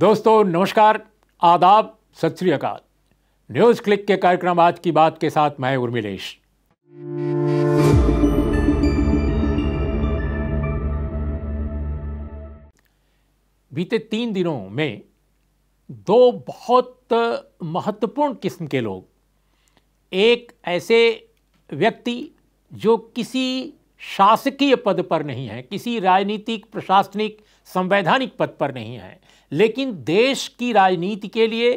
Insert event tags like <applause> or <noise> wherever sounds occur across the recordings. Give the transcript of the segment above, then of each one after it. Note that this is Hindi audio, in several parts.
दोस्तों नमस्कार आदाब सत अकाल न्यूज़ क्लिक के कार्यक्रम आज की बात के साथ मैं उर्मिलेश बीते तीन दिनों में दो बहुत महत्वपूर्ण किस्म के लोग एक ऐसे व्यक्ति जो किसी शासकीय पद पर नहीं है किसी राजनीतिक प्रशासनिक संवैधानिक पद पर नहीं है लेकिन देश की राजनीति के लिए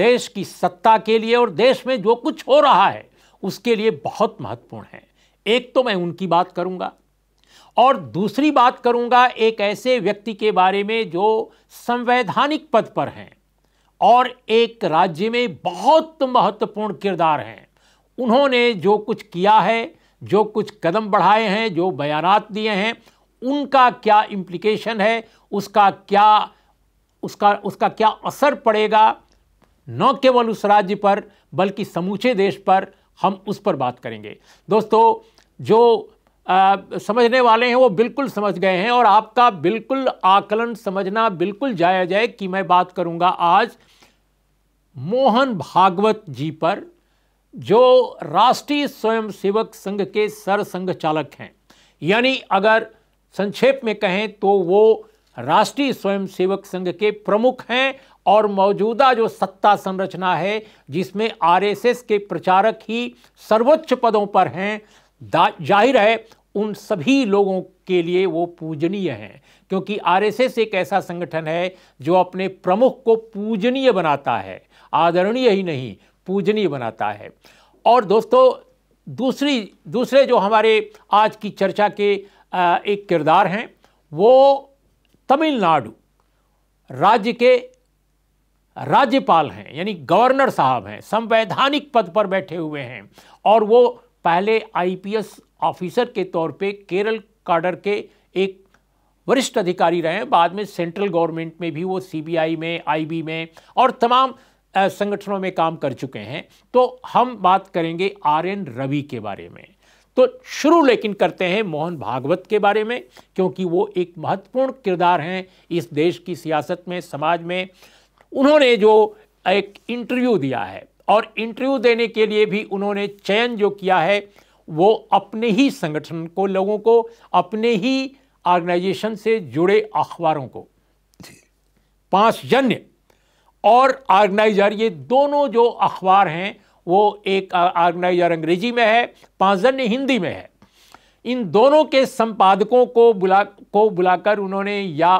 देश की सत्ता के लिए और देश में जो कुछ हो रहा है उसके लिए बहुत महत्वपूर्ण है एक तो मैं उनकी बात करूंगा और दूसरी बात करूंगा एक ऐसे व्यक्ति के बारे में जो संवैधानिक पद पर हैं और एक राज्य में बहुत महत्वपूर्ण किरदार हैं उन्होंने जो कुछ किया है जो कुछ कदम बढ़ाए हैं जो बयानात दिए हैं उनका क्या इम्प्लीकेशन है उसका क्या उसका उसका क्या असर पड़ेगा न केवल उस राज्य पर बल्कि समूचे देश पर हम उस पर बात करेंगे दोस्तों जो आ, समझने वाले हैं वो बिल्कुल समझ गए हैं और आपका बिल्कुल आकलन समझना बिल्कुल जायज है कि मैं बात करूंगा आज मोहन भागवत जी पर जो राष्ट्रीय स्वयंसेवक संघ के सरसंघ चालक हैं यानी अगर संक्षेप में कहें तो वो राष्ट्रीय स्वयंसेवक संघ के प्रमुख हैं और मौजूदा जो सत्ता संरचना है जिसमें आरएसएस के प्रचारक ही सर्वोच्च पदों पर हैं जाहिर है उन सभी लोगों के लिए वो पूजनीय हैं क्योंकि आरएसएस एक ऐसा संगठन है जो अपने प्रमुख को पूजनीय बनाता है आदरणीय ही नहीं पूजनीय बनाता है और दोस्तों दूसरी दूसरे जो हमारे आज की चर्चा के एक किरदार हैं वो तमिलनाडु राज्य के राज्यपाल हैं यानी गवर्नर साहब हैं संवैधानिक पद पर बैठे हुए हैं और वो पहले आईपीएस ऑफिसर के तौर पे केरल काडर के एक वरिष्ठ अधिकारी रहे हैं बाद में सेंट्रल गवर्नमेंट में भी वो सीबीआई में आईबी में और तमाम संगठनों में काम कर चुके हैं तो हम बात करेंगे आर एन रवि के बारे में तो शुरू लेकिन करते हैं मोहन भागवत के बारे में क्योंकि वो एक महत्वपूर्ण किरदार हैं इस देश की सियासत में समाज में उन्होंने जो एक इंटरव्यू दिया है और इंटरव्यू देने के लिए भी उन्होंने चयन जो किया है वो अपने ही संगठन को लोगों को अपने ही ऑर्गेनाइजेशन से जुड़े अखबारों को पांच जन्य और ऑर्गेनाइजर ये दोनों जो अखबार हैं वो एक ऑर्गेनाइजर अंग्रेजी में है पांजन हिंदी में है इन दोनों के संपादकों को बुला को बुलाकर उन्होंने या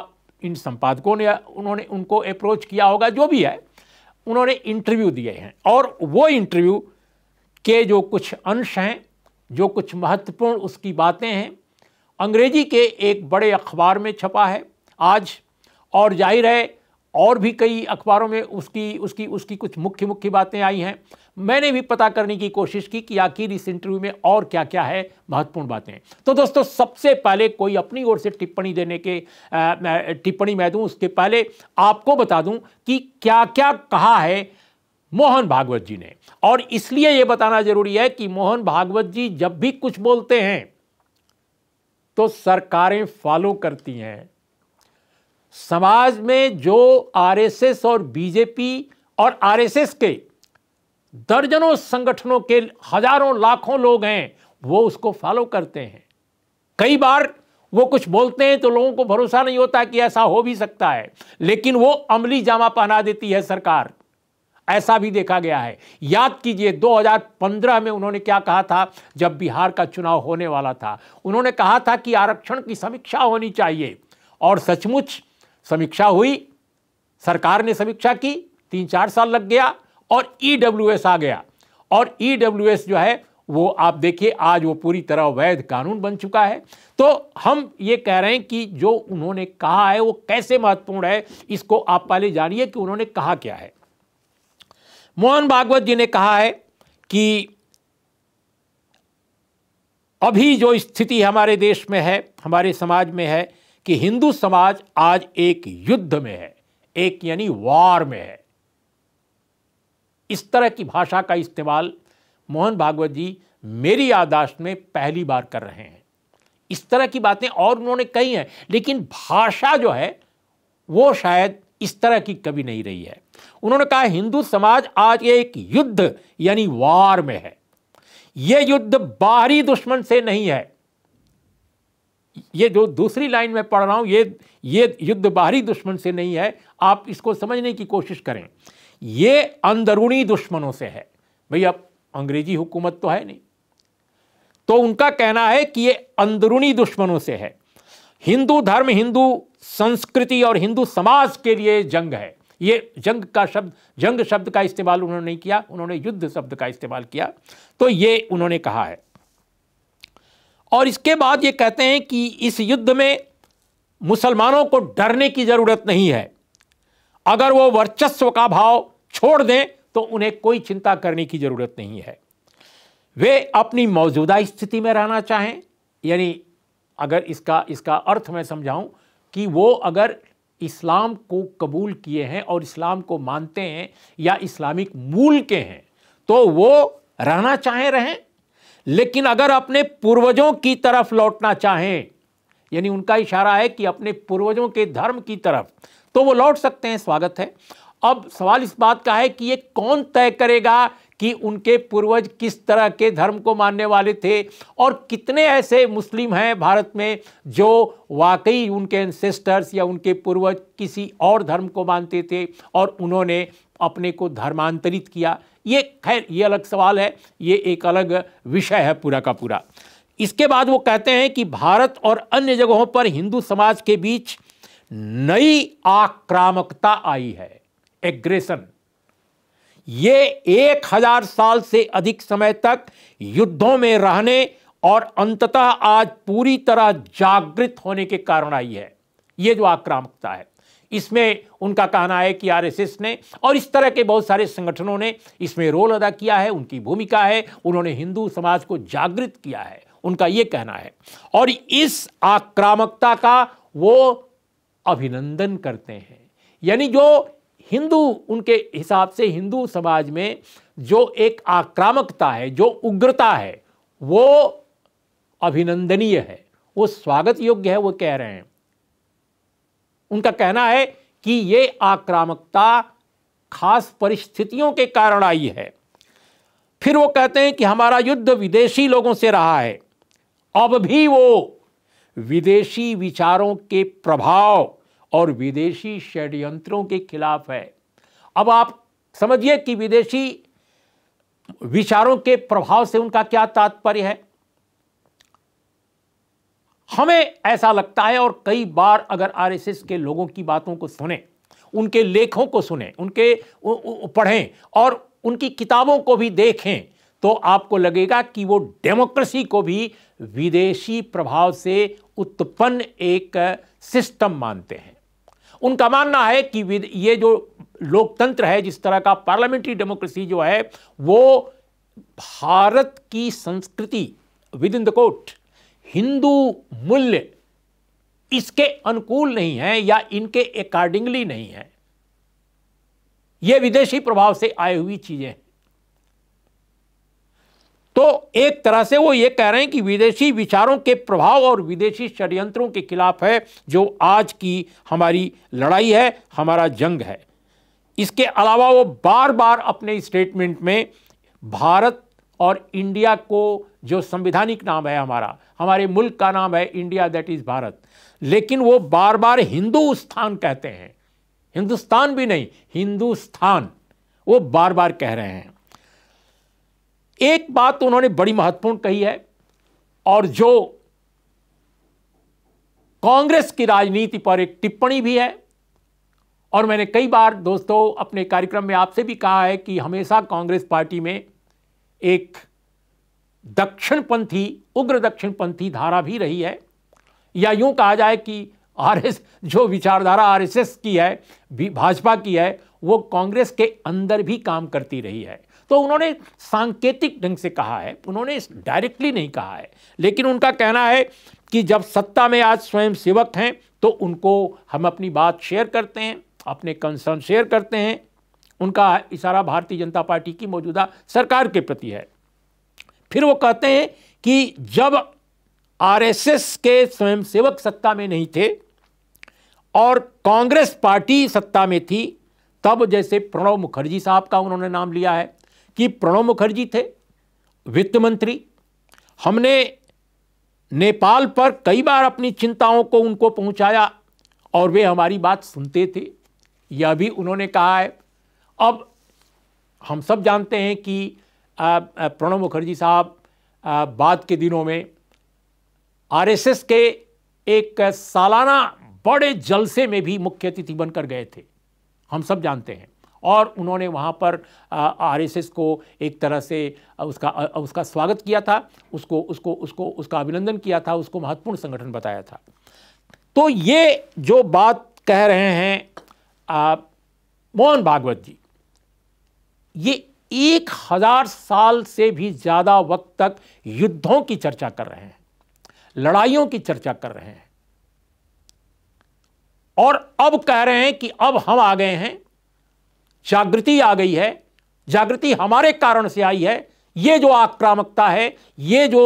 इन संपादकों ने उन्होंने उनको अप्रोच किया होगा जो भी है उन्होंने इंटरव्यू दिए हैं और वो इंटरव्यू के जो कुछ अंश हैं जो कुछ महत्वपूर्ण उसकी बातें हैं अंग्रेजी के एक बड़े अखबार में छपा है आज और जाहिर है और भी कई अखबारों में उसकी उसकी उसकी कुछ मुख्य मुख्य बातें आई हैं मैंने भी पता करने की कोशिश की कि आखिर इस इंटरव्यू में और क्या क्या है महत्वपूर्ण बातें तो दोस्तों सबसे पहले कोई अपनी ओर से टिप्पणी देने के टिप्पणी मैं दूं उसके पहले आपको बता दूं कि क्या क्या कहा है मोहन भागवत जी ने और इसलिए यह बताना जरूरी है कि मोहन भागवत जी जब भी कुछ बोलते हैं तो सरकारें फॉलो करती हैं समाज में जो आरएसएस और बीजेपी और आरएसएस के दर्जनों संगठनों के हजारों लाखों लोग हैं वो उसको फॉलो करते हैं कई बार वो कुछ बोलते हैं तो लोगों को भरोसा नहीं होता कि ऐसा हो भी सकता है लेकिन वो अमली जामा पहना देती है सरकार ऐसा भी देखा गया है याद कीजिए 2015 में उन्होंने क्या कहा था जब बिहार का चुनाव होने वाला था उन्होंने कहा था कि आरक्षण की समीक्षा होनी चाहिए और सचमुच समीक्षा हुई सरकार ने समीक्षा की तीन चार साल लग गया और ई e आ गया और ई e जो है वो आप देखिए आज वो पूरी तरह वैध कानून बन चुका है तो हम ये कह रहे हैं कि जो उन्होंने कहा है वो कैसे महत्वपूर्ण है इसको आप पहले जानिए कि उन्होंने कहा क्या है मोहन भागवत जी ने कहा है कि अभी जो स्थिति हमारे देश में है हमारे समाज में है कि हिंदू समाज आज एक युद्ध में है एक यानी वार में है इस तरह की भाषा का इस्तेमाल मोहन भागवत जी मेरी यादाश्त में पहली बार कर रहे हैं इस तरह की बातें और उन्होंने कही हैं लेकिन भाषा जो है वो शायद इस तरह की कभी नहीं रही है उन्होंने कहा हिंदू समाज आज एक युद्ध यानी वार में है यह युद्ध बाहरी दुश्मन से नहीं है यह जो दूसरी लाइन में पढ़ रहा हूं यह युद्ध बाहरी दुश्मन से नहीं है आप इसको समझने की कोशिश करें ये अंदरूनी दुश्मनों से है भाई अब अंग्रेजी हुकूमत तो है नहीं तो उनका कहना है कि ये अंदरूनी दुश्मनों से है हिंदू धर्म हिंदू संस्कृति और हिंदू समाज के लिए जंग है ये जंग का शब्द जंग शब्द का इस्तेमाल उन्होंने नहीं किया उन्होंने युद्ध शब्द का इस्तेमाल किया तो ये उन्होंने कहा है और इसके बाद ये कहते हैं कि इस युद्ध में मुसलमानों को डरने की ज़रूरत नहीं है अगर वो वर्चस्व का भाव छोड़ दें तो उन्हें कोई चिंता करने की जरूरत नहीं है वे अपनी मौजूदा स्थिति में रहना चाहें यानी अगर इसका इसका अर्थ मैं समझाऊं कि वो अगर इस्लाम को कबूल किए हैं और इस्लाम को मानते हैं या इस्लामिक मूल के हैं तो वो रहना चाहें रहें लेकिन अगर अपने पूर्वजों की तरफ लौटना चाहें यानी उनका इशारा है कि अपने पूर्वजों के धर्म की तरफ तो वो लौट सकते हैं स्वागत है अब सवाल इस बात का है कि ये कौन तय करेगा कि उनके पूर्वज किस तरह के धर्म को मानने वाले थे और कितने ऐसे मुस्लिम हैं भारत में जो वाकई उनके एंसेस्टर्स या उनके पूर्वज किसी और धर्म को मानते थे और उन्होंने अपने को धर्मांतरित किया ये खैर ये अलग सवाल है ये एक अलग विषय है पूरा का पूरा इसके बाद वो कहते हैं कि भारत और अन्य जगहों पर हिंदू समाज के बीच नई आक्रामकता आई है एग्रेशन ये एक हजार साल से अधिक समय तक युद्धों में रहने और अंततः आज पूरी तरह जागृत होने के कारण आई है ये जो आक्रामकता है इसमें उनका कहना है कि आरएसएस ने और इस तरह के बहुत सारे संगठनों ने इसमें रोल अदा किया है उनकी भूमिका है उन्होंने हिंदू समाज को जागृत किया है उनका यह कहना है और इस आक्रामकता का वो अभिनंदन करते हैं यानी जो हिंदू उनके हिसाब से हिंदू समाज में जो एक आक्रामकता है जो उग्रता है वो अभिनंदनीय है वो स्वागत योग्य है वो कह रहे हैं उनका कहना है कि ये आक्रामकता खास परिस्थितियों के कारण आई है फिर वो कहते हैं कि हमारा युद्ध विदेशी लोगों से रहा है अब भी वो विदेशी विचारों के प्रभाव और विदेशी षड्यंत्रों के खिलाफ है अब आप समझिए कि विदेशी विचारों के प्रभाव से उनका क्या तात्पर्य है हमें ऐसा लगता है और कई बार अगर आरएसएस के लोगों की बातों को सुने उनके लेखों को सुने उनके पढ़ें और उनकी किताबों को भी देखें तो आपको लगेगा कि वो डेमोक्रेसी को भी विदेशी प्रभाव से उत्पन्न एक सिस्टम मानते हैं उनका मानना है कि ये जो लोकतंत्र है जिस तरह का पार्लियामेंट्री डेमोक्रेसी जो है वो भारत की संस्कृति within the court Hindu मूल्य इसके अनुकूल नहीं है या इनके अकॉर्डिंगली नहीं है ये विदेशी प्रभाव से आई हुई चीजें हैं तो एक तरह से वो ये कह रहे हैं कि विदेशी विचारों के प्रभाव और विदेशी षड्यंत्रों के खिलाफ है जो आज की हमारी लड़ाई है हमारा जंग है इसके अलावा वो बार बार अपने स्टेटमेंट में भारत और इंडिया को जो संविधानिक नाम है हमारा हमारे मुल्क का नाम है इंडिया दैट इज़ भारत लेकिन वो बार बार हिंदुस्तान कहते हैं हिंदुस्तान भी नहीं हिंदुस्तान वो बार बार कह रहे हैं एक बात तो उन्होंने बड़ी महत्वपूर्ण कही है और जो कांग्रेस की राजनीति पर एक टिप्पणी भी है और मैंने कई बार दोस्तों अपने कार्यक्रम में आपसे भी कहा है कि हमेशा कांग्रेस पार्टी में एक दक्षिणपंथी उग्र दक्षिणपंथी धारा भी रही है या यूं कहा जाए कि आरएस जो विचारधारा आरएसएस की है भाजपा की है वो कांग्रेस के अंदर भी काम करती रही है तो उन्होंने सांकेतिक ढंग से कहा है उन्होंने डायरेक्टली नहीं कहा है लेकिन उनका कहना है कि जब सत्ता में आज स्वयं सेवक हैं तो उनको हम अपनी बात शेयर करते हैं अपने कंसर्न शेयर करते हैं उनका इशारा भारतीय जनता पार्टी की मौजूदा सरकार के प्रति है फिर वो कहते हैं कि जब आरएसएस के स्वयंसेवक सत्ता में नहीं थे और कांग्रेस पार्टी सत्ता में थी तब जैसे प्रणब मुखर्जी साहब का उन्होंने नाम लिया है कि प्रणब मुखर्जी थे वित्त मंत्री हमने नेपाल पर कई बार अपनी चिंताओं को उनको पहुंचाया और वे हमारी बात सुनते थे यह भी उन्होंने कहा है अब हम सब जानते हैं कि प्रणब मुखर्जी साहब बाद के दिनों में आरएसएस के एक सालाना बड़े जलसे में भी मुख्य अतिथि बनकर गए थे हम सब जानते हैं और उन्होंने वहाँ पर आरएसएस को एक तरह से उसका उसका स्वागत किया था उसको उसको उसको उसका अभिनंदन किया था उसको महत्वपूर्ण संगठन बताया था तो ये जो बात कह रहे हैं मोहन भागवत जी ये एक हजार साल से भी ज़्यादा वक्त तक युद्धों की चर्चा कर रहे हैं लड़ाइयों की चर्चा कर रहे हैं और अब कह रहे हैं कि अब हम आ गए हैं जागृति आ गई है जागृति हमारे कारण से आई है ये जो आक्रामकता है ये जो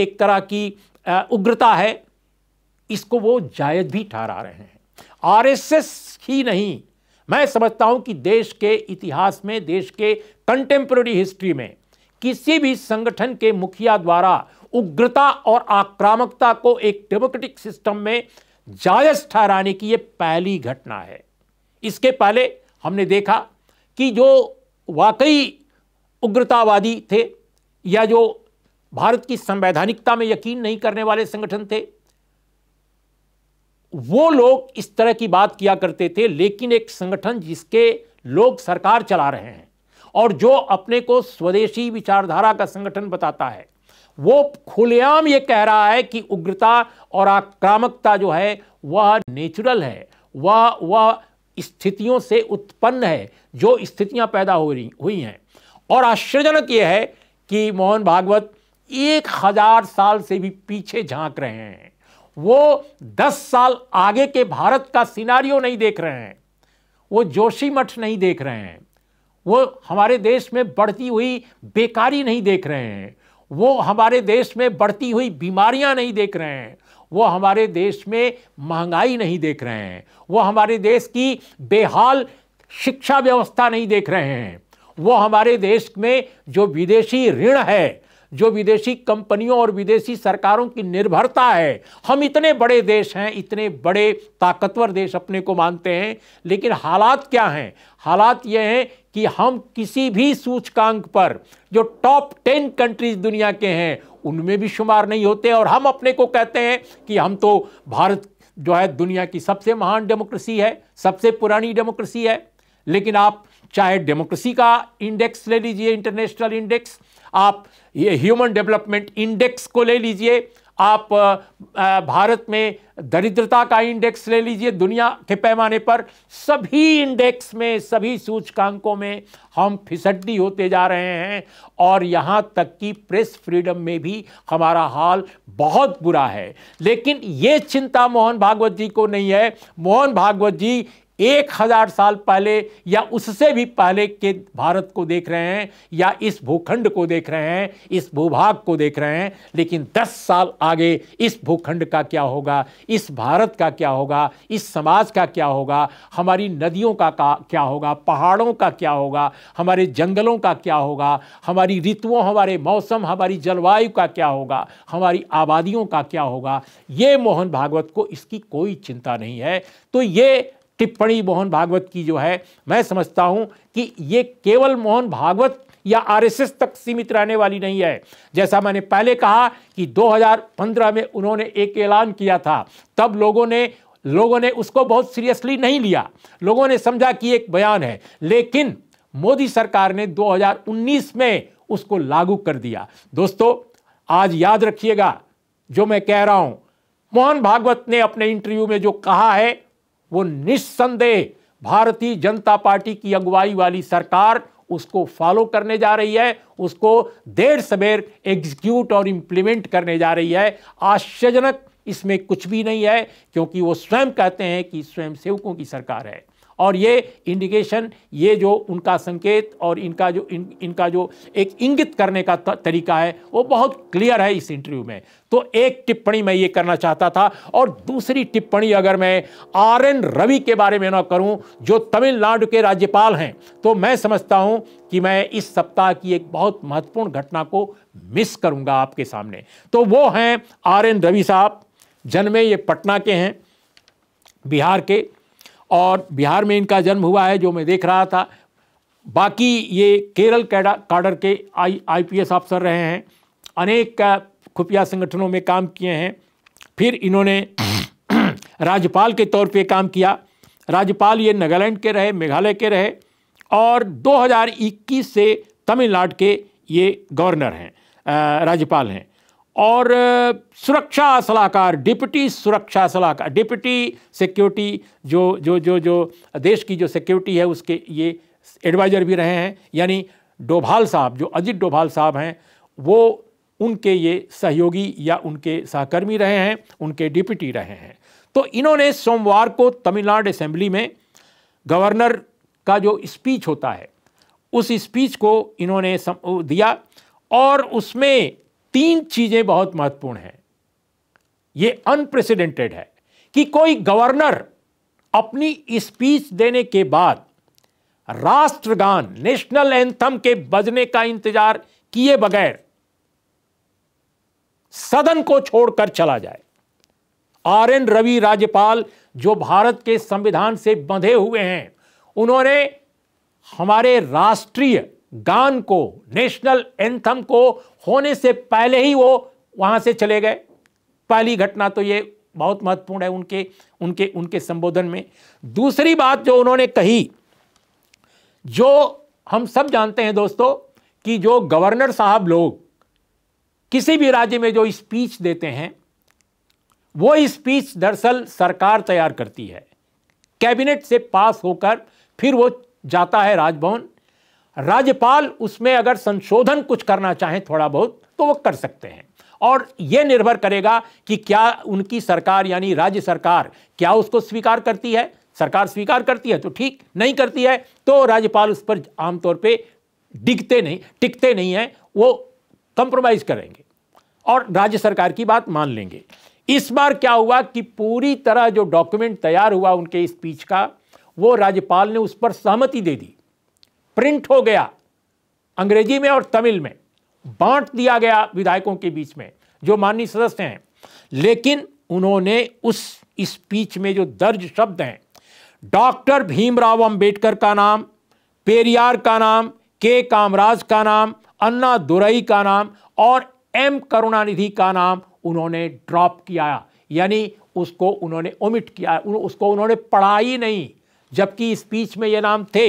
एक तरह की उग्रता है इसको वो जायज भी ठहरा रहे हैं आरएसएस ही नहीं मैं समझता हूं कि देश के इतिहास में देश के कंटेम्प्रेरी हिस्ट्री में किसी भी संगठन के मुखिया द्वारा उग्रता और आक्रामकता को एक डेमोक्रेटिक सिस्टम में जायज ठहराने की यह पहली घटना है इसके पहले हमने देखा कि जो वाकई उग्रतावादी थे या जो भारत की संवैधानिकता में यकीन नहीं करने वाले संगठन थे वो लोग इस तरह की बात किया करते थे लेकिन एक संगठन जिसके लोग सरकार चला रहे हैं और जो अपने को स्वदेशी विचारधारा का संगठन बताता है वो खुलेआम ये कह रहा है कि उग्रता और आक्रामकता जो है वह नेचुरल है वह वह स्थितियों से उत्पन्न है जो स्थितियां पैदा हो रही हुई हैं और आश्चर्यजनक यह है कि मोहन भागवत एक हजार साल से भी पीछे झांक रहे हैं वो दस साल आगे के भारत का सिनारियो नहीं देख रहे हैं वो जोशी मठ नहीं देख रहे हैं वो हमारे देश में बढ़ती हुई बेकारी नहीं देख रहे हैं वो हमारे देश में बढ़ती हुई बीमारियां नहीं देख रहे हैं वो हमारे देश में महंगाई नहीं देख रहे हैं वो हमारे देश की बेहाल शिक्षा व्यवस्था नहीं देख रहे हैं वो हमारे देश में जो विदेशी ऋण है जो विदेशी कंपनियों और विदेशी सरकारों की निर्भरता है हम इतने बड़े देश हैं इतने बड़े ताकतवर देश अपने को मानते हैं लेकिन हालात क्या हैं हालात ये हैं कि हम किसी भी सूचकांक पर जो टॉप टेन कंट्रीज दुनिया के हैं उनमें भी शुमार नहीं होते और हम अपने को कहते हैं कि हम तो भारत जो है दुनिया की सबसे महान डेमोक्रेसी है सबसे पुरानी डेमोक्रेसी है लेकिन आप चाहे डेमोक्रेसी का इंडेक्स ले लीजिए इंटरनेशनल इंडेक्स आप ये ह्यूमन डेवलपमेंट इंडेक्स को ले लीजिए आप भारत में दरिद्रता का इंडेक्स ले लीजिए दुनिया के पैमाने पर सभी इंडेक्स में सभी सूचकांकों में हम फिसड्डी होते जा रहे हैं और यहाँ तक कि प्रेस फ्रीडम में भी हमारा हाल बहुत बुरा है लेकिन ये चिंता मोहन भागवत जी को नहीं है मोहन भागवत जी एक हजार साल पहले या उससे भी पहले के भारत को देख रहे हैं या इस भूखंड को देख रहे हैं इस भूभाग को देख रहे हैं लेकिन दस साल आगे इस भूखंड का क्या होगा इस भारत का क्या होगा इस समाज का क्या होगा हमारी नदियों का, क्या होगा पहाड़ों का क्या होगा हमारे जंगलों का क्या होगा हमारी ऋतुओं हमारे मौसम हमारी जलवायु का क्या होगा हमारी आबादियों का क्या होगा ये मोहन भागवत को इसकी कोई चिंता नहीं है तो ये टिप्पणी मोहन भागवत की जो है मैं समझता हूं कि ये केवल मोहन भागवत या आरएसएस तक सीमित रहने वाली नहीं है जैसा मैंने पहले कहा कि 2015 में उन्होंने एक ऐलान किया था तब लोगों ने लोगों ने उसको बहुत सीरियसली नहीं लिया लोगों ने समझा कि एक बयान है लेकिन मोदी सरकार ने 2019 में उसको लागू कर दिया दोस्तों आज याद रखिएगा जो मैं कह रहा हूं मोहन भागवत ने अपने इंटरव्यू में जो कहा है वो निस्संदेह भारतीय जनता पार्टी की अगुवाई वाली सरकार उसको फॉलो करने जा रही है उसको देर सवेर एग्जीक्यूट और इंप्लीमेंट करने जा रही है आश्चर्यजनक इसमें कुछ भी नहीं है क्योंकि वो स्वयं कहते हैं कि स्वयं सेवकों की सरकार है और ये इंडिकेशन ये जो उनका संकेत और इनका जो इन, इनका जो एक इंगित करने का तरीका है वो बहुत क्लियर है इस इंटरव्यू में तो एक टिप्पणी मैं ये करना चाहता था और दूसरी टिप्पणी अगर मैं आर एन रवि के बारे में ना करूं जो तमिलनाडु के राज्यपाल हैं तो मैं समझता हूं कि मैं इस सप्ताह की एक बहुत महत्वपूर्ण घटना को मिस करूंगा आपके सामने तो वो हैं आर एन रवि साहब जन्मे ये पटना के हैं बिहार के और बिहार में इनका जन्म हुआ है जो मैं देख रहा था बाकी ये केरल काडर के आई आईपीएस अफसर रहे हैं अनेक खुफिया संगठनों में काम किए हैं फिर इन्होंने <clears throat> राज्यपाल के तौर पे काम किया राज्यपाल ये नागालैंड के रहे मेघालय के रहे और 2021 से तमिलनाडु के ये गवर्नर हैं राज्यपाल हैं और सुरक्षा सलाहकार डिप्टी सुरक्षा सलाहकार डिप्टी सिक्योरिटी जो जो जो जो देश की जो सिक्योरिटी है उसके ये एडवाइज़र भी रहे हैं यानी डोभाल साहब जो अजीत डोभाल साहब हैं वो उनके ये सहयोगी या उनके सहकर्मी रहे हैं उनके डिप्टी रहे हैं तो इन्होंने सोमवार को तमिलनाडु असेंबली में गवर्नर का जो स्पीच होता है उस स्पीच को इन्होंने दिया और उसमें तीन चीजें बहुत महत्वपूर्ण हैं यह अनप्रेसिडेंटेड है कि कोई गवर्नर अपनी स्पीच देने के बाद राष्ट्रगान नेशनल एंथम के बजने का इंतजार किए बगैर सदन को छोड़कर चला जाए आर एन रवि राज्यपाल जो भारत के संविधान से बंधे हुए हैं उन्होंने हमारे राष्ट्रीय गान को नेशनल एंथम को होने से पहले ही वो वहाँ से चले गए पहली घटना तो ये बहुत महत्वपूर्ण है उनके उनके उनके संबोधन में दूसरी बात जो उन्होंने कही जो हम सब जानते हैं दोस्तों कि जो गवर्नर साहब लोग किसी भी राज्य में जो स्पीच देते हैं वो स्पीच दरअसल सरकार तैयार करती है कैबिनेट से पास होकर फिर वो जाता है राजभवन राज्यपाल उसमें अगर संशोधन कुछ करना चाहें थोड़ा बहुत तो वो कर सकते हैं और यह निर्भर करेगा कि क्या उनकी सरकार यानी राज्य सरकार क्या उसको स्वीकार करती है सरकार स्वीकार करती है तो ठीक नहीं करती है तो राज्यपाल उस पर आमतौर पे डिगते नहीं टिकते नहीं हैं वो कंप्रोमाइज करेंगे और राज्य सरकार की बात मान लेंगे इस बार क्या हुआ कि पूरी तरह जो डॉक्यूमेंट तैयार हुआ उनके स्पीच का वो राज्यपाल ने उस पर सहमति दे दी प्रिंट हो गया अंग्रेजी में और तमिल में बांट दिया गया विधायकों के बीच में जो माननीय सदस्य हैं लेकिन उन्होंने उस स्पीच में जो दर्ज शब्द हैं डॉक्टर भीमराव अंबेडकर का नाम पेरियार का नाम के कामराज का नाम अन्ना दुरई का नाम और एम करुणानिधि का नाम उन्होंने ड्रॉप किया यानी उसको उन्होंने ओमिट किया उसको उन्होंने पढ़ा ही नहीं जबकि स्पीच में ये नाम थे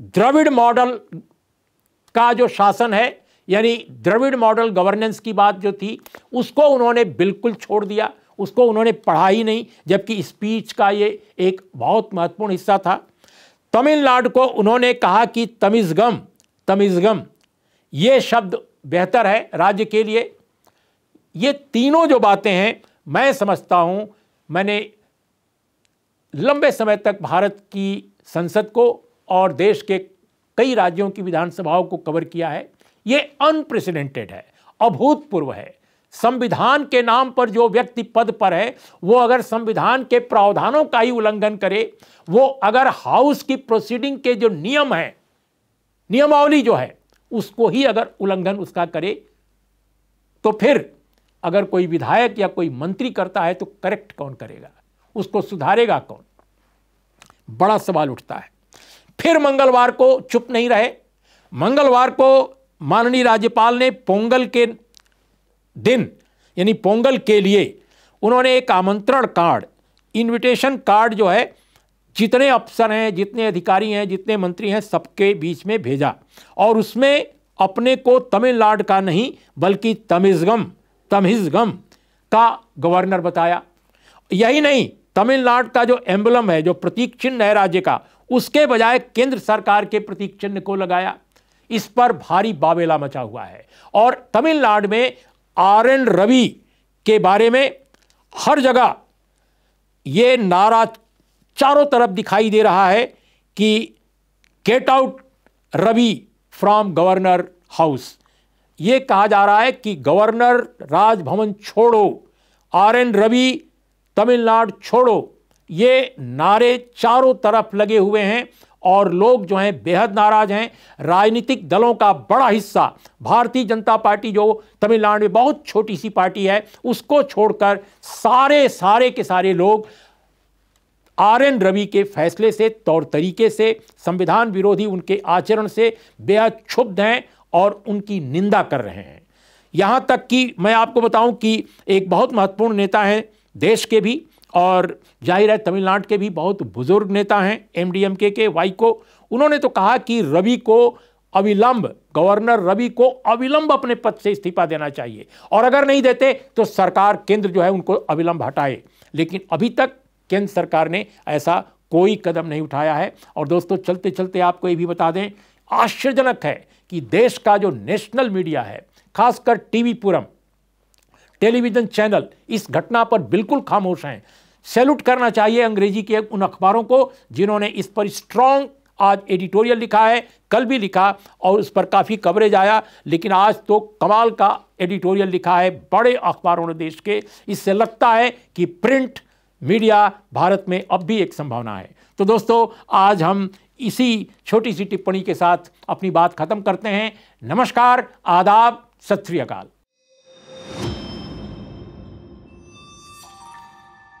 द्रविड़ मॉडल का जो शासन है यानी द्रविड़ मॉडल गवर्नेंस की बात जो थी उसको उन्होंने बिल्कुल छोड़ दिया उसको उन्होंने पढ़ा ही नहीं जबकि स्पीच का ये एक बहुत महत्वपूर्ण हिस्सा था तमिलनाडु को उन्होंने कहा कि तमिजगम तमिजगम ये शब्द बेहतर है राज्य के लिए ये तीनों जो बातें हैं मैं समझता हूँ मैंने लंबे समय तक भारत की संसद को और देश के कई राज्यों की विधानसभाओं को कवर किया है ये अनप्रेसिडेंटेड है अभूतपूर्व है संविधान के नाम पर जो व्यक्ति पद पर है वो अगर संविधान के प्रावधानों का ही उल्लंघन करे वो अगर हाउस की प्रोसीडिंग के जो नियम है नियमावली जो है उसको ही अगर उल्लंघन उसका करे तो फिर अगर कोई विधायक या कोई मंत्री करता है तो करेक्ट कौन करेगा उसको सुधारेगा कौन बड़ा सवाल उठता है फिर मंगलवार को चुप नहीं रहे मंगलवार को माननीय राज्यपाल ने पोंगल के दिन यानी पोंगल के लिए उन्होंने एक आमंत्रण कार्ड इनविटेशन कार्ड जो है जितने अफसर हैं जितने अधिकारी हैं जितने मंत्री हैं सबके बीच में भेजा और उसमें अपने को तमिलनाडु का नहीं बल्कि तमिजगम तमिजगम का गवर्नर बताया यही नहीं तमिलनाडु का जो एम्बलम है जो प्रतीक चिन्ह है राज्य का उसके बजाय केंद्र सरकार के प्रतीक चिन्ह को लगाया इस पर भारी बावेला मचा हुआ है और तमिलनाडु में आर एन रवि के बारे में हर जगह ये नारा चारों तरफ दिखाई दे रहा है कि get out Ravi from governor house ये कहा जा रहा है कि गवर्नर राजभवन छोड़ो आर एन रवि तमिलनाडु छोड़ो ये नारे चारों तरफ लगे हुए हैं और लोग जो हैं बेहद नाराज हैं राजनीतिक दलों का बड़ा हिस्सा भारतीय जनता पार्टी जो तमिलनाडु में बहुत छोटी सी पार्टी है उसको छोड़कर सारे सारे के सारे लोग आर एन रवि के फैसले से तौर तरीके से संविधान विरोधी उनके आचरण से बेहद क्षुब्ध हैं और उनकी निंदा कर रहे हैं यहाँ तक कि मैं आपको बताऊं कि एक बहुत महत्वपूर्ण नेता हैं देश के भी और जाहिर है तमिलनाडु के भी बहुत बुजुर्ग नेता हैं M D M K Vaiko उन्होंने तो कहा कि रवि को अविलंब गवर्नर रवि को अविलंब अपने पद से इस्तीफा देना चाहिए और अगर नहीं देते तो सरकार केंद्र जो है उनको अविलंब हटाए लेकिन अभी तक केंद्र सरकार ने ऐसा कोई कदम नहीं उठाया है और दोस्तों चलते चलते आपको ये भी बता दें आश्चर्यजनक है कि देश का जो नेशनल मीडिया है खासकर टीवी पुरम टेलीविज़न चैनल इस घटना पर बिल्कुल खामोश हैं सैल्यूट करना चाहिए अंग्रेजी के उन अखबारों को जिन्होंने इस पर स्ट्रॉन्ग आज एडिटोरियल लिखा है कल भी लिखा और उस पर काफ़ी कवरेज आया लेकिन आज तो कमाल का एडिटोरियल लिखा है बड़े अखबारों ने देश के इससे लगता है कि प्रिंट मीडिया भारत में अब भी एक संभावना है तो दोस्तों आज हम इसी छोटी सी टिप्पणी के साथ अपनी बात खत्म करते हैं नमस्कार आदाब सत श्रीकाल